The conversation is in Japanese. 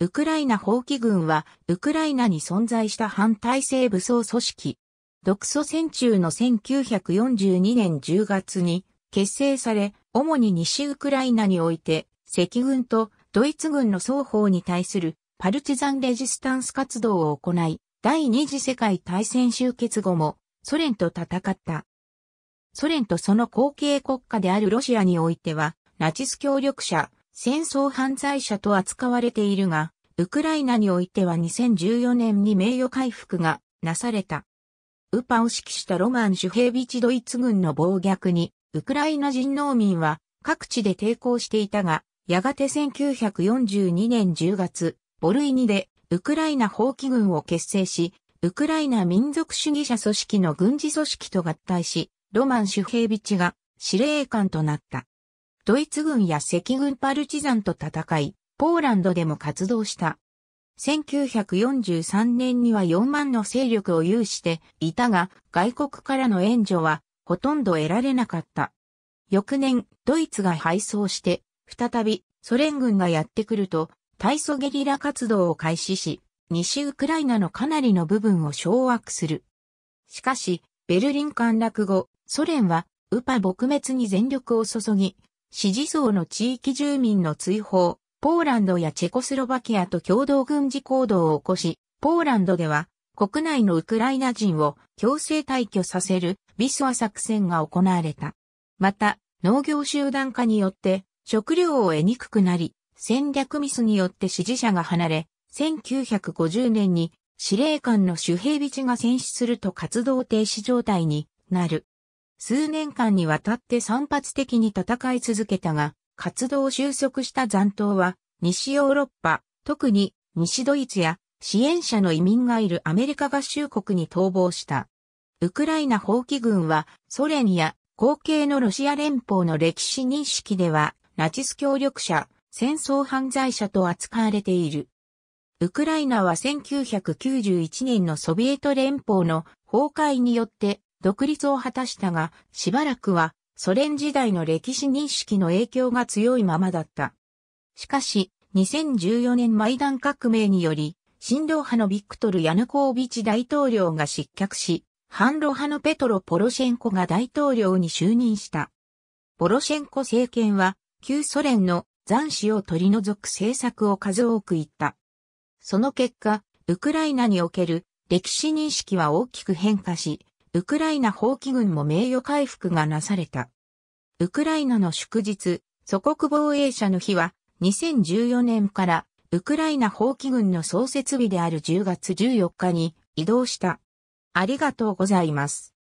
ウクライナ放棄軍は、ウクライナに存在した反体制武装組織。独ソ戦中の1942年10月に結成され、主に西ウクライナにおいて、赤軍とドイツ軍の双方に対するパルチザンレジスタンス活動を行い、第二次世界大戦終結後もソ連と戦った。ソ連とその後継国家であるロシアにおいては、ナチス協力者、戦争犯罪者と扱われているが、ウクライナにおいては2014年に名誉回復がなされた。ウパを指揮したロマン・シュヘイビチドイツ軍の暴虐に、ウクライナ人農民は各地で抵抗していたが、やがて1942年10月、ボルイニでウクライナ放棄軍を結成し、ウクライナ民族主義者組織の軍事組織と合体し、ロマン・シュヘイビチが司令官となった。ドイツ軍や赤軍パルチザンと戦い、ポーランドでも活動した。1943年には4万の勢力を有していたが、外国からの援助はほとんど得られなかった。翌年、ドイツが敗走して、再びソ連軍がやってくると、大ソゲリラ活動を開始し、西ウクライナのかなりの部分を掌握する。しかし、ベルリン陥落後、ソ連は、ウパ撲滅に全力を注ぎ、支持層の地域住民の追放、ポーランドやチェコスロバキアと共同軍事行動を起こし、ポーランドでは国内のウクライナ人を強制退去させるビスワ作戦が行われた。また、農業集団化によって食料を得にくくなり、戦略ミスによって支持者が離れ、1950年に司令官の守兵備地が戦死すると活動停止状態になる。数年間にわたって散発的に戦い続けたが、活動を収束した残党は、西ヨーロッパ、特に西ドイツや支援者の移民がいるアメリカ合衆国に逃亡した。ウクライナ放棄軍はソ連や後継のロシア連邦の歴史認識ではナチス協力者、戦争犯罪者と扱われている。ウクライナは1991年のソビエト連邦の崩壊によって独立を果たしたが、しばらくはソ連時代の歴史認識の影響が強いままだった。しかし、2014年マイダン革命により、新老派のビクトル・ヤヌコービチ大統領が失脚し、反ロ派のペトロ・ポロシェンコが大統領に就任した。ポロシェンコ政権は、旧ソ連の残死を取り除く政策を数多く言った。その結果、ウクライナにおける歴史認識は大きく変化し、ウクライナ放棄軍も名誉回復がなされた。ウクライナの祝日、祖国防衛者の日は、2014年からウクライナ放棄軍の創設日である10月14日に移動した。ありがとうございます。